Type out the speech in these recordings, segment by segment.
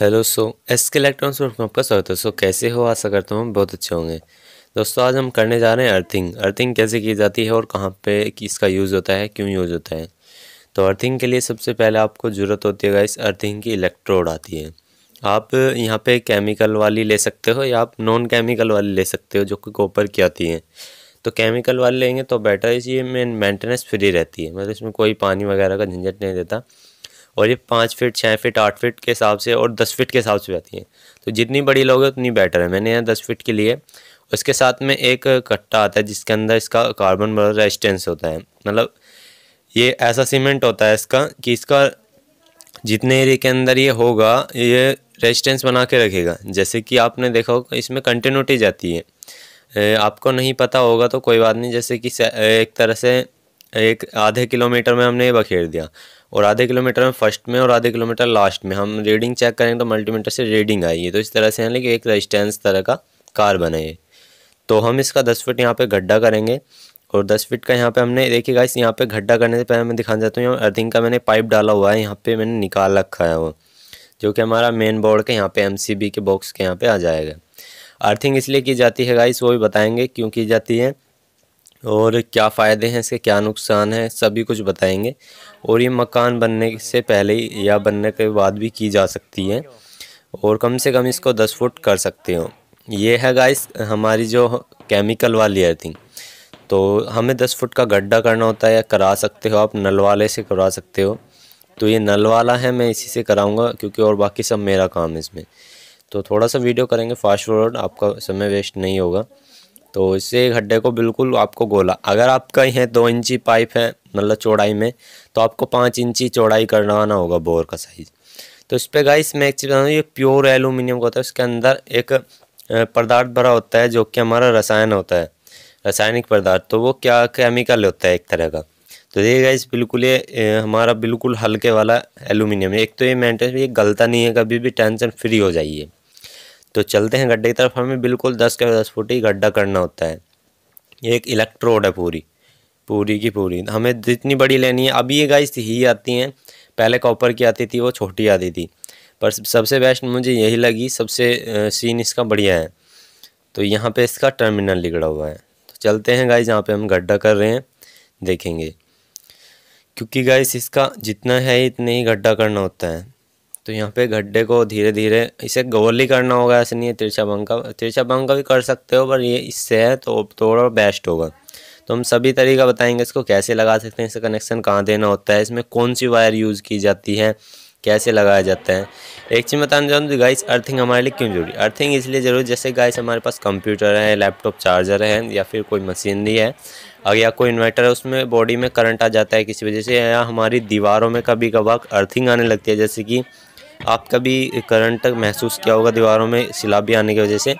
hello so S K electrons में आपका स्वागत है सो कैसे हो आशा करता हूँ बहुत अच्छे होंगे दोस्तों आज हम करने जा रहे हैं अर्थिंग अर्थिंग कैसे की जाती है और कहाँ पे इसका यूज़ होता है क्यों यूज़ होता है तो अर्थिंग के लिए सबसे पहले आपको ज़रूरत होती है इस अर्थिंग की इलेक्ट्रोड आती है आप यहाँ पर केमिकल वाली ले सकते हो या आप नॉन केमिकल वाली ले सकते हो जो कि कॉपर की आती है तो केमिकल वाली लेंगे तो बेटर इसी में मेंटेनेंस फ्री रहती है मतलब इसमें कोई पानी वगैरह का झंझट नहीं देता और ये पाँच फिट छः फिट आठ फिट के हिसाब से और दस फिट के हिसाब से आती हैं तो जितनी बड़ी लोगे उतनी बेटर है मैंने यहाँ दस फिट के लिए उसके साथ में एक कट्टा आता है जिसके अंदर इसका कार्बन रेजिस्टेंस होता है मतलब ये ऐसा सीमेंट होता है इसका कि इसका जितने एरिए के अंदर ये होगा ये रेजिस्टेंस बना के रखेगा जैसे कि आपने देखा होगा इसमें कंटिन्यूटी जाती है आपको नहीं पता होगा तो कोई बात नहीं जैसे कि एक तरह से एक आधे किलोमीटर में हमने ये बखेर दिया और आधे किलोमीटर में फर्स्ट में और आधे किलोमीटर लास्ट में हम रीडिंग चेक करेंगे तो मल्टीमीटर से रीडिंग आई है तो इस तरह से है लेकिन एक रजिस्टेंस तरह का कार बने है तो हम इसका दस फिट यहाँ पर गड्ढा करेंगे और दस फिट का यहाँ पे हमने देखिए गाइस यहाँ पे गड्ढा करने से पहले मैं दिखाना चाहता हूँ यहाँ अर्थिंग का मैंने पाइप डाला हुआ है यहाँ पे मैंने निकाल रखा है वो जो कि हमारा मेन बोर्ड के यहाँ पे एमसीबी के बॉक्स के यहाँ पे आ जाएगा अर्थिंग इसलिए की जाती है गाइस वो भी बताएंगे क्यों की जाती है और क्या फ़ायदे हैं इसके क्या नुकसान हैं सभी कुछ बताएंगे और ये मकान बनने से पहले ही या बनने के बाद भी की जा सकती है और कम से कम इसको दस फुट कर सकते हो ये है गाइस हमारी जो केमिकल वाली अर्थिंग तो हमें दस फुट का गड्ढा करना होता है या करा सकते हो आप नल वाले से करा सकते हो तो ये नल वाला है मैं इसी से कराऊँगा क्योंकि और बाकी सब मेरा काम है इसमें तो थोड़ा सा वीडियो करेंगे फास्ट फॉरवर्ड आपका समय वेस्ट नहीं होगा तो इससे गड्ढे को बिल्कुल आपको गोला अगर आपका यहाँ दो इंची पाइप है मतलब चौड़ाई में तो आपको पाँच इंची चौड़ाई करवाना होगा बोर का साइज़ तो इस पर गाइस मैं एक चीज़ बताऊँ ये प्योर एलुमिनियम का होता है उसके अंदर एक पदार्थ भरा होता है जो कि हमारा रसायन होता है रासायनिक पदार्थ तो वो क्या केमिकल होता है एक तरह का तो ये गाइस बिल्कुल ये हमारा बिल्कुल हल्के वाला एलुमिनियम एक तो ये मेंटेन ये गलता नहीं है कभी भी टेंशन फ्री हो जाइए तो चलते हैं गड्ढे की तरफ हमें बिल्कुल दस के दस फुट ही गड्ढा करना होता है ये एक इलेक्ट्रोड है पूरी पूरी की पूरी हमें जितनी बड़ी लेनी है अभी ये गाइस ही आती हैं पहले कॉपर की आती थी वो छोटी आती थी पर सबसे बेस्ट मुझे यही लगी सबसे सीन इसका बढ़िया है तो यहाँ पे इसका टर्मिनल लिगड़ा हुआ है तो चलते हैं गाइस जहाँ पे हम गड्ढा कर रहे हैं देखेंगे क्योंकि गाइस इसका जितना है इतने ही गड्ढा करना होता है तो यहाँ पे गड्ढे को धीरे धीरे इसे गोली करना होगा ऐसे नहीं है तिरछा भंग का तिरछा भंग का भी कर सकते हो पर ये इससे है तो थोड़ा बेस्ट होगा तो हम सभी तरीका बताएंगे इसको कैसे लगा सकते हैं इसका कनेक्शन कहाँ देना होता है इसमें कौन सी वायर यूज़ की जाती है कैसे लगाया जाता है एक चीज़ बताना चाहूँ गाइस तो अर्थिंग हमारे लिए क्यों जरूरी अर्थिंग इसलिए ज़रूरी जैसे गाइस हमारे पास कंप्यूटर है लैपटॉप चार्जर है या फिर कोई मशीनरी है और या कोई इन्वर्टर है उसमें बॉडी में करंट आ जाता है किसी वजह से या हमारी दीवारों में कभी कभार अर्थिंग आने लगती है जैसे कि आपका भी करंट महसूस किया होगा दीवारों में सिलाबी आने की वजह से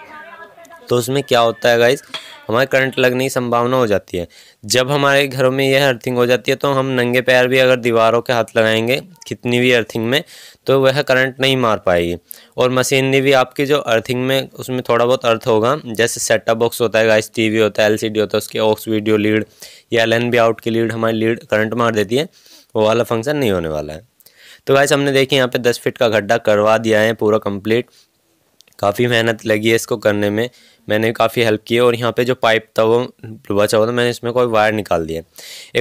तो उसमें क्या होता है गाइज़ हमारे करंट लगने की संभावना हो जाती है जब हमारे घरों में यह अर्थिंग हो जाती है तो हम नंगे पैर भी अगर दीवारों के हाथ लगाएंगे कितनी भी अर्थिंग में तो वह करंट नहीं मार पाएगी और मशीनरी भी आपकी जो अर्थिंग में उसमें थोड़ा बहुत अर्थ होगा जैसे सेटअप बॉक्स होता है गाइस टीवी होता है एलसीडी होता है उसके ऑक्स वीडियो लीड या एल बी आउट की लीड हमारी लीड करंट मार देती है वो वाला फंक्शन नहीं होने वाला है तो गाइस हमने देखिए यहाँ पे दस फिट का गड्ढा करवा दिया है पूरा कंप्लीट काफ़ी मेहनत लगी है इसको करने में मैंने काफ़ी हेल्प की है और यहाँ पे जो पाइप था वो बचा हुआ था मैंने इसमें कोई वायर निकाल दिया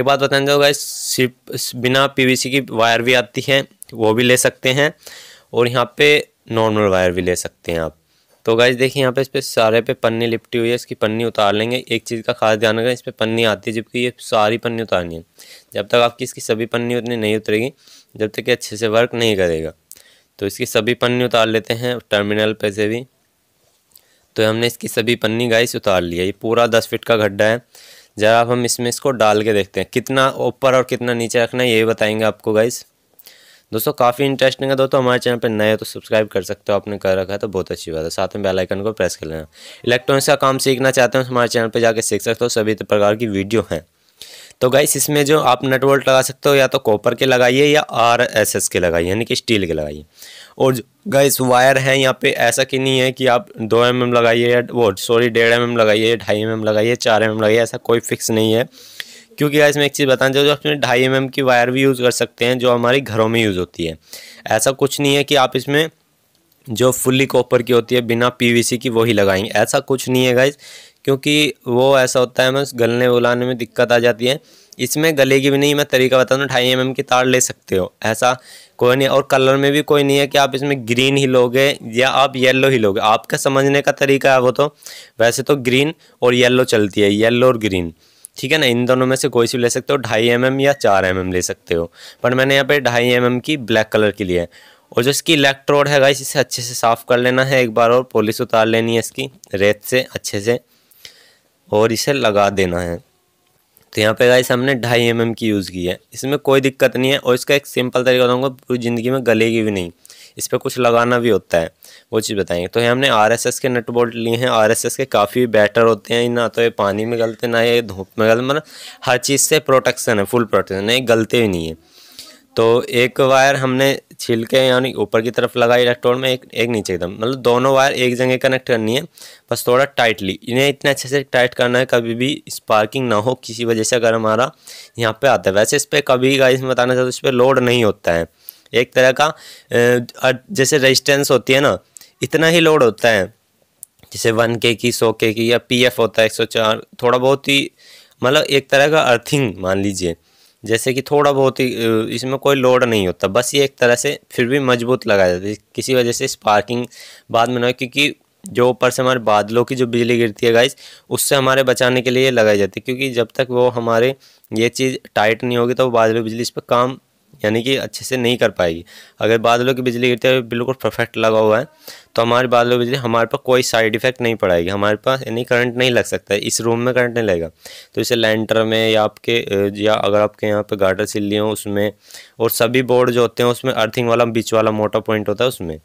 एक बात बताने दो गाइस सिर्फ बिना पी की वायर भी आती है वो भी ले सकते हैं और यहाँ पर नॉर्मल वायर भी ले सकते हैं आप तो गाइज देखिए यहाँ पे इस पर सारे पे पन्नी लिपटी हुई है इसकी पन्नी उतार लेंगे एक चीज़ का खास ध्यान रखें इस पर पन्नी आती है जबकि ये सारी पन्नी उतारनी है जब तक आपकी इसकी सभी पन्नी उतनी नहीं उतरेगी जब तक ये अच्छे से वर्क नहीं करेगा तो इसकी सभी पन्नी उतार लेते हैं टर्मिनल पे से भी तो हमने इसकी सभी पन्नी गाइस उतार लिया ये पूरा दस फिट का गड्ढा है ज़रा हम इसमें इसको डाल के देखते हैं कितना ऊपर और कितना नीचे रखना है ये बताएंगे आपको गाइस दोस्तों काफ़ी इंटरेस्टिंग है दोस्तों हमारे चैनल पर नए हो तो सब्सक्राइब कर सकते हो आपने कर रखा है तो बहुत अच्छी बात है साथ में बेल आइकन को प्रेस कर लेना इलेक्ट्रॉनिक्स का काम सीखना चाहते हो तो हमारे चैनल पर जाकर सीख सकते हो सभी प्रकार की वीडियो हैं तो गाइस इसमें जो आप नट लगा सकते हो या तो कॉपर के लगाइए या आर एस एस के लगाइए यानी कि स्टील के लगाइए और गाइस वायर हैं यहाँ पे ऐसा कि नहीं है कि आप दो एम एम लगाइए या वो सॉरी डेढ़ एम एम लगाइए ढाई एम एम लगाइए चार एम एम लगाइए ऐसा कोई फिक्स नहीं है क्योंकि गाइस मैं एक चीज़ बताना चाहूँ इसमें ढाई एम की वायर भी यूज़ कर सकते हैं जो हमारे घरों में यूज़ होती है ऐसा कुछ नहीं है कि आप इसमें जो फुल्ली कॉपर की होती है बिना सी की वही लगाएंगे ऐसा कुछ नहीं है गाइज़ क्योंकि वो ऐसा होता है बस गलने बुलाने में दिक्कत आ जाती है इसमें गलेगी भी नहीं मैं तरीका बता दूँ ढाई एम की तार ले सकते हो ऐसा कोई नहीं और कलर में भी कोई नहीं है कि आप इसमें ग्रीन ही लोगे या आप येलो ही लोगे आपका समझने का तरीका है वो तो वैसे तो ग्रीन और येलो चलती है येलो और ग्रीन ठीक है ना इन दोनों में से कोई सी ले सकते हो ढाई एम या चार एम ले सकते हो पर मैंने यहाँ पे ढाई एम की ब्लैक कलर की ली है और जो इसकी इलेक्ट्रोड है गाइस इसे अच्छे से साफ़ कर लेना है एक बार और पॉलिश उतार लेनी है इसकी रेत से अच्छे से और इसे लगा देना है तो यहाँ पे गाइस हमने ढाई एम की यूज़ की है इसमें कोई दिक्कत नहीं है और इसका एक सिंपल तरीका बताऊँगा पूरी ज़िंदगी में गलेगी भी नहीं इस पर कुछ लगाना भी होता है वो चीज़ बताएंगे तो ये हमने आर एस एस के नट बोल्ट लिए हैं आर एस एस के काफ़ी बेटर होते हैं ना तो ये पानी में गलते ना ये धूप में गलते मतलब हर चीज़ से प्रोटेक्शन है फुल प्रोटेक्शन नहीं गलते ही नहीं है तो एक वायर हमने छिल के यानी ऊपर की तरफ लगाई इलेक्ट्रोड में एक एक नीचे एकदम मतलब दोनों वायर एक जगह कनेक्ट करनी है बस थोड़ा टाइटली इन्हें इतने अच्छे से टाइट करना है कभी भी स्पार्किंग ना हो किसी वजह से अगर हमारा यहाँ पे आता है वैसे इस पर कभी गाइस बताना चाहता हूँ इस पर लोड नहीं होता है एक तरह का जैसे रजिस्टेंस होती है ना इतना ही लोड होता है जैसे वन के की सौ के की या पी एफ होता है एक सौ चार थोड़ा बहुत ही मतलब एक तरह का अर्थिंग मान लीजिए जैसे कि थोड़ा बहुत ही इसमें कोई लोड नहीं होता बस ये एक तरह से फिर भी मजबूत लगाया जाता है किसी वजह से स्पार्किंग बाद में ना क्योंकि जो ऊपर से हमारे बादलों की जो बिजली गिरती है गाइस उससे हमारे बचाने के लिए लगाई जाती है क्योंकि जब तक वो हमारे ये चीज़ टाइट नहीं होगी तो वो बादलों बिजली इस पर काम यानी कि अच्छे से नहीं कर पाएगी अगर बादलों की बिजली गिरते हुए बिल्कुल परफेक्ट लगा हुआ है तो हमारे बादलों की बिजली हमारे पास कोई साइड इफेक्ट नहीं पड़ेगी हमारे पास यानी करंट नहीं लग सकता है इस रूम में करंट नहीं लगेगा तो इसे लेंटर में या आपके या अगर आपके यहाँ पर गार्डर सिल्ली हो उसमें और सभी बोर्ड जो होते हैं उसमें अर्थिंग वाला बीच वाला मोटा पॉइंट होता है उसमें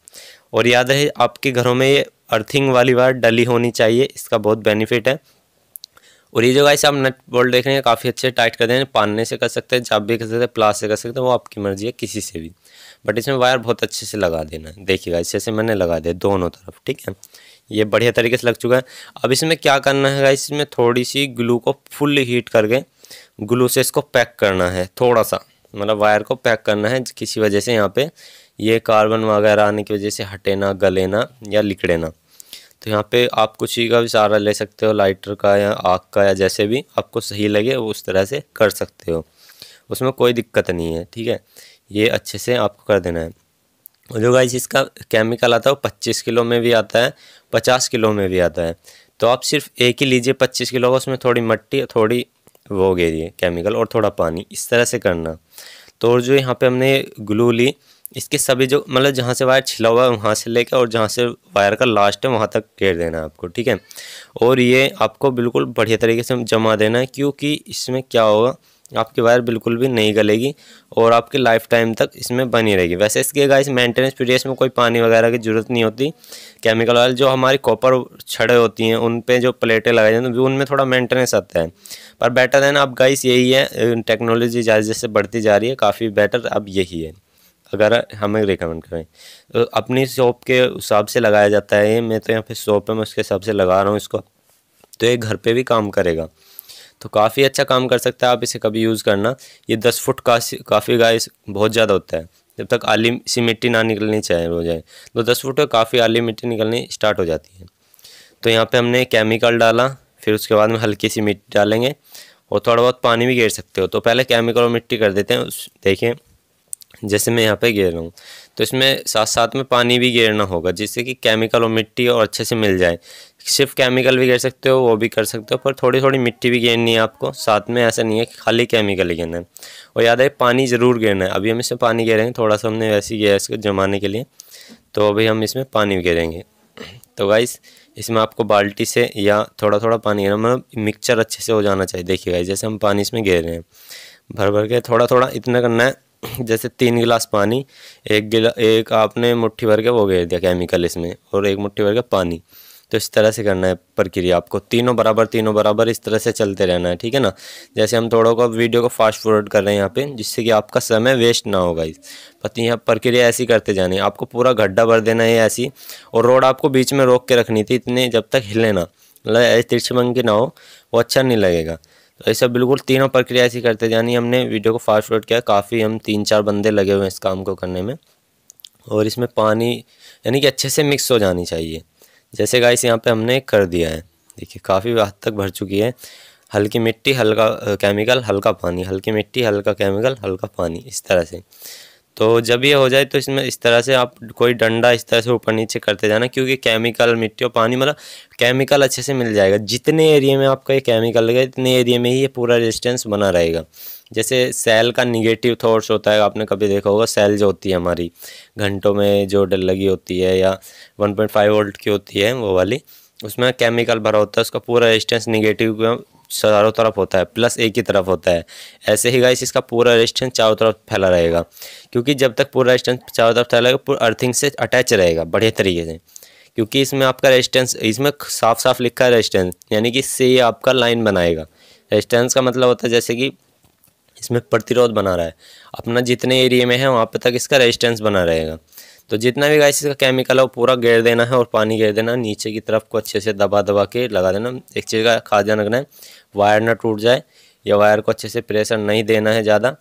और याद रहे आपके घरों में ये अर्थिंग वाली वायर डली होनी चाहिए इसका बहुत बेनिफिट है और ये जो गाइस आप नट बोल्ट देख रहे हैं काफ़ी अच्छे टाइट कर देंगे पानने से कर सकते हैं जब भी कर सकते हैं प्लास से कर सकते हैं वो आपकी मर्जी है किसी से भी बट इसमें वायर बहुत अच्छे से लगा देना है देखिएगा गाइस जैसे मैंने लगा दिया दोनों तरफ ठीक है ये बढ़िया तरीके से लग चुका है अब इसमें क्या करना है गाइस इसमें थोड़ी सी ग्लू को फुल हीट करके ग्लू से इसको पैक करना है थोड़ा सा मतलब वायर को पैक करना है किसी वजह से यहाँ पर ये कार्बन वगैरह आने की वजह से हटे ना गले ना या लिकड़े ना तो यहाँ पे आप कुछ ही का भी सहारा ले सकते हो लाइटर का या आग का या जैसे भी आपको सही लगे वो उस तरह से कर सकते हो उसमें कोई दिक्कत नहीं है ठीक है ये अच्छे से आपको कर देना है और जो गाइस इसका केमिकल आता है वो पच्चीस किलो में भी आता है पचास किलो में भी आता है तो आप सिर्फ एक ही लीजिए पच्चीस किलो का उसमें थोड़ी मट्टी थोड़ी वो गेरी केमिकल और थोड़ा पानी इस तरह से करना तो और जो यहाँ पे हमने ग्लू ली इसके सभी जो मतलब जहाँ से वायर छिला हुआ है वहाँ से लेकर और जहाँ से वायर का लास्ट है वहाँ तक घेर देना है आपको ठीक है और ये आपको बिल्कुल बढ़िया तरीके से जमा देना है क्योंकि इसमें क्या होगा आपकी वायर बिल्कुल भी नहीं गलेगी और आपकी लाइफ टाइम तक इसमें बनी रहेगी वैसे इसके गाइस मेंटेनेंस पीरियड में कोई पानी वगैरह की ज़रूरत नहीं होती केमिकल ऑयल जो हमारी कॉपर छड़े होती हैं उन पे जो प्लेटें लगाई जाती हैं उनमें थोड़ा मेंटेनेंस आता है पर बेटर देन आप गाइस यही है टेक्नोलॉजी जैसे जैसे बढ़ती जा रही है काफ़ी बेटर अब यही है अगर हमें रिकमेंड करें तो अपनी शॉप के हिसाब से लगाया जाता है ये मैं तो यहाँ पे शॉप है मैं उसके हिसाब से लगा रहा हूँ इसको तो ये घर पे भी काम करेगा तो काफ़ी अच्छा काम कर सकता है आप इसे कभी यूज़ करना ये दस फुट का काफ़ी गाय बहुत ज़्यादा होता है जब तक आली सी मिट्टी ना निकलनी चाहिए हो जाए तो दस फुट काफ़ी आली मिट्टी निकलनी स्टार्ट हो जाती है तो यहाँ पर हमने केमिकल डाला फिर उसके बाद में हल्की सी मिट्टी डालेंगे और थोड़ा बहुत पानी भी गिर सकते हो तो पहले केमिकल और मिट्टी कर देते हैं उस देखें जैसे मैं यहाँ पे गेर रहा हूँ तो इसमें साथ साथ में पानी भी गेरना होगा जिससे कि केमिकल और मिट्टी और अच्छे से मिल जाए सिर्फ केमिकल भी गेर सकते हो वो भी कर सकते हो पर थोड़ी थोड़ी मिट्टी भी गेरनी है आपको साथ में ऐसा नहीं है कि खाली केमिकल ही गिरना है और याद है पानी ज़रूर गिरना है अभी हम इसमें पानी गेरेंगे थोड़ा सा हमने वैसे ही घेरा इसको जमाने के लिए तो अभी हम इसमें पानी भी तो गाइस इसमें आपको बाल्टी से या थोड़ा थोड़ा पानी गिरना मतलब मिक्सचर अच्छे से हो जाना चाहिए देखिए गाइस जैसे हम पानी इसमें गेर रहे हैं भर भर के थोड़ा थोड़ा इतना करना है जैसे तीन गिलास पानी एक गिला एक आपने मुट्ठी भर के वो घेर दिया केमिकल इसमें और एक मुट्ठी भर के पानी तो इस तरह से करना है प्रक्रिया आपको तीनों बराबर तीनों बराबर इस तरह से चलते रहना है ठीक है ना जैसे हम थोड़ा को वीडियो को फास्ट फॉरवर्ड कर रहे हैं यहाँ पे जिससे कि आपका समय वेस्ट ना होगा इस पति यहाँ प्रक्रिया ऐसी करते जानी आपको पूरा गड्ढा भर देना है ऐसी और रोड आपको बीच में रोक के रखनी थी इतने जब तक हिले ना मतलब ऐसे तिरछमंगी ना हो वो अच्छा नहीं लगेगा तो ऐसा बिल्कुल तीनों प्रक्रिया ऐसी करते यानी हमने वीडियो को फास्ट फॉरवर्ड किया काफ़ी हम तीन चार बंदे लगे हुए हैं इस काम को करने में और इसमें पानी यानी कि अच्छे से मिक्स हो जानी चाहिए जैसे गाइस यहाँ पे हमने कर दिया है देखिए काफ़ी हद तक भर चुकी है हल्की मिट्टी हल्का केमिकल हल्का पानी हल्की मिट्टी हल्का केमिकल हल्का पानी इस तरह से तो जब ये हो जाए तो इसमें इस तरह से आप कोई डंडा इस तरह से ऊपर नीचे करते जाना क्योंकि केमिकल मिट्टी और पानी मतलब केमिकल अच्छे से मिल जाएगा जितने एरिया में आपका ये केमिकल लगेगा इतने एरिया में ही ये पूरा रेजिस्टेंस बना रहेगा जैसे सेल का निगेटिव थॉट्स होता है आपने कभी देखा होगा सेल जो होती है हमारी घंटों में जो डल लगी होती है या वन वोल्ट की होती है वो वाली उसमें केमिकल भरा होता है उसका पूरा रेजिस्टेंस निगेटिव चारों तरफ होता है प्लस ए की तरफ होता है ऐसे ही गाइस इसका पूरा रेजिस्टेंस चारों तरफ फैला रहेगा क्योंकि जब तक पूरा रेजिस्टेंस चारों तरफ फैलाएगा पूरा अर्थिंग से अटैच रहेगा बढ़िया तरीके से क्योंकि इसमें आपका रेजिस्टेंस इसमें साफ साफ लिखा है रेजिस्टेंस यानी कि इससे ये आपका लाइन बनाएगा रेजिस्टेंस का मतलब होता है जैसे कि इसमें प्रतिरोध बना रहा है अपना जितने एरिए में है वहाँ पर तक इसका रेजिस्टेंस बना रहेगा तो जितना भी गाइस इसका केमिकल है वो पूरा गेर देना है और पानी गेर देना है नीचे की तरफ को अच्छे से दबा दबा के लगा देना एक चीज़ का खास ध्यान रखना है वायर ना टूट जाए या वायर को अच्छे से प्रेशर नहीं देना है ज़्यादा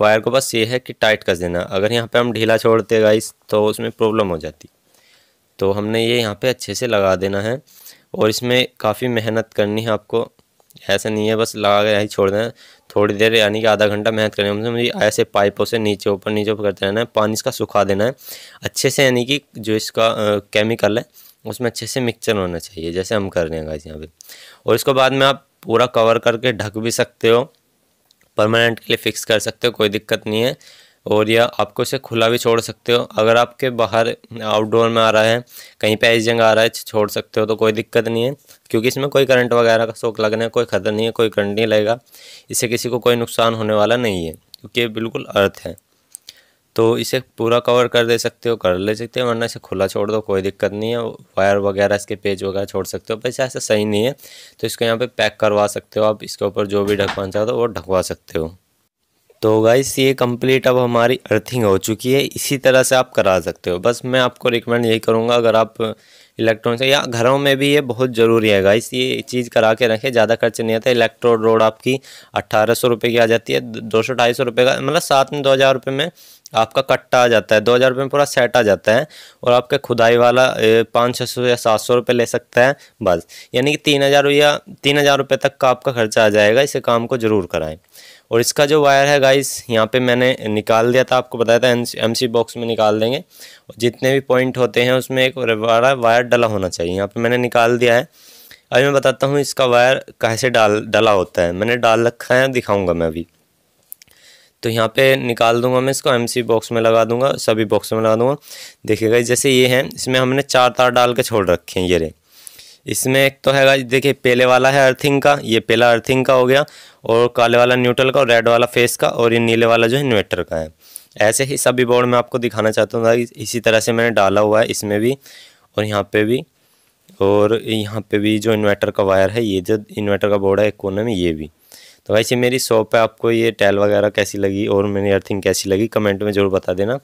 वायर को बस ये है कि टाइट कर देना अगर यहाँ पर हम ढीला छोड़ते गाइस तो उसमें प्रॉब्लम हो जाती तो हमने ये यहाँ पर अच्छे से लगा देना है और इसमें काफ़ी मेहनत करनी है आपको ऐसा नहीं है बस लगा के यहीं छोड़ देना थोड़ी देर यानी कि आधा घंटा मेहनत करने में मुझे ऐसे पाइपों से नीचे ऊपर नीचे ऊपर करते रहना है पानी इसका सुखा देना है अच्छे से यानी कि जो इसका केमिकल है उसमें अच्छे से मिक्सचर होना चाहिए जैसे हम कर रहे हैं गाइस यहाँ पे और इसको बाद में आप पूरा कवर करके ढक भी सकते हो परमानेंट के लिए फ़िक्स कर सकते हो कोई दिक्कत नहीं है और या आपको इसे खुला भी छोड़ सकते हो अगर आपके बाहर आउटडोर में आ रहा है कहीं पे ऐसी जगह आ रहा है छोड़ सकते हो तो कोई दिक्कत नहीं है क्योंकि इसमें कोई करंट वगैरह का शोक लगने का कोई खतरा नहीं है कोई करंट नहीं लगेगा इससे किसी को कोई नुकसान होने वाला नहीं है क्योंकि बिल्कुल अर्थ है तो इसे पूरा कवर कर दे सकते हो कर ले सकते हो वरना इसे खुला छोड़ दो कोई दिक्कत नहीं है वायर वगैरह इसके पेज वगैरह छोड़ सकते हो पैसा ऐसा सही नहीं है तो इसको यहाँ पे पैक करवा सकते हो आप इसके ऊपर जो भी ढकवाना चाहते हो तो वो ढकवा सकते हो तो गाइस ये कंप्लीट अब हमारी अर्थिंग हो चुकी है इसी तरह से आप करा सकते हो बस मैं आपको रिकमेंड यही करूँगा अगर आप इलेक्ट्रॉनिक या घरों में भी ये बहुत ज़रूरी है गाइस ये चीज़ करा के रखें ज़्यादा खर्च नहीं आता इलेक्ट्रो रोड आपकी अट्ठारह सौ रुपये की आ जाती है दो सौ ढाई सौ रुपये का मतलब सात में दो हज़ार रुपये में आपका कट्टा आ जाता है दो हज़ार रुपये में पूरा सेट आ जाता है और आपके खुदाई वाला पाँच छः सौ या सात सौ रुपये ले सकता है बस यानी कि तीन हज़ार या तीन हज़ार रुपये तक का आपका खर्चा आ जाएगा इसे काम को ज़रूर कराएं और इसका जो वायर है गाइस यहाँ पे मैंने निकाल दिया था आपको बताया था एम सी बॉक्स में निकाल देंगे और जितने भी पॉइंट होते हैं उसमें एक वाला वायर डला होना चाहिए यहाँ पे मैंने निकाल दिया है अभी मैं बताता हूँ इसका वायर कैसे डाल डला होता है मैंने डाल रखा है दिखाऊँगा मैं अभी तो यहाँ पे निकाल दूंगा मैं इसको एमसी बॉक्स में लगा दूंगा सभी बॉक्स में लगा दूंगा देखिएगा जैसे ये हैं इसमें हमने चार तार डाल के छोड़ रखे हैं ये रे इसमें एक तो है देखिए पहले वाला है अर्थिंग का ये पहला अर्थिंग का हो गया और काले वाला न्यूट्रल का और रेड वाला फेस का और ये नीले वाला जो है इन्वेटर का है ऐसे ही सभी बोर्ड में आपको दिखाना चाहता हूँ इसी तरह से मैंने डाला हुआ है इसमें भी और यहाँ पे भी और यहाँ पे भी जो इन्वर्टर का वायर है ये जो इन्वर्टर का बोर्ड है एक कोने में ये भी तो वैसे मेरी शॉप पे आपको ये टैल वगैरह कैसी लगी और मेरी अर्थिंग कैसी लगी कमेंट में जरूर बता देना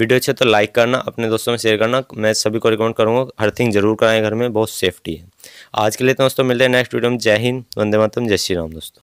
वीडियो अच्छा तो लाइक करना अपने दोस्तों में शेयर करना मैं सभी को रिकमेंड करूँगा अर्थिंग जरूर कराएं घर में बहुत सेफ्टी है आज के लिए तो दोस्तों मिलते हैं नेक्स्ट वीडियो में जय हिंद वंदे मातम जय श्री राम दोस्तों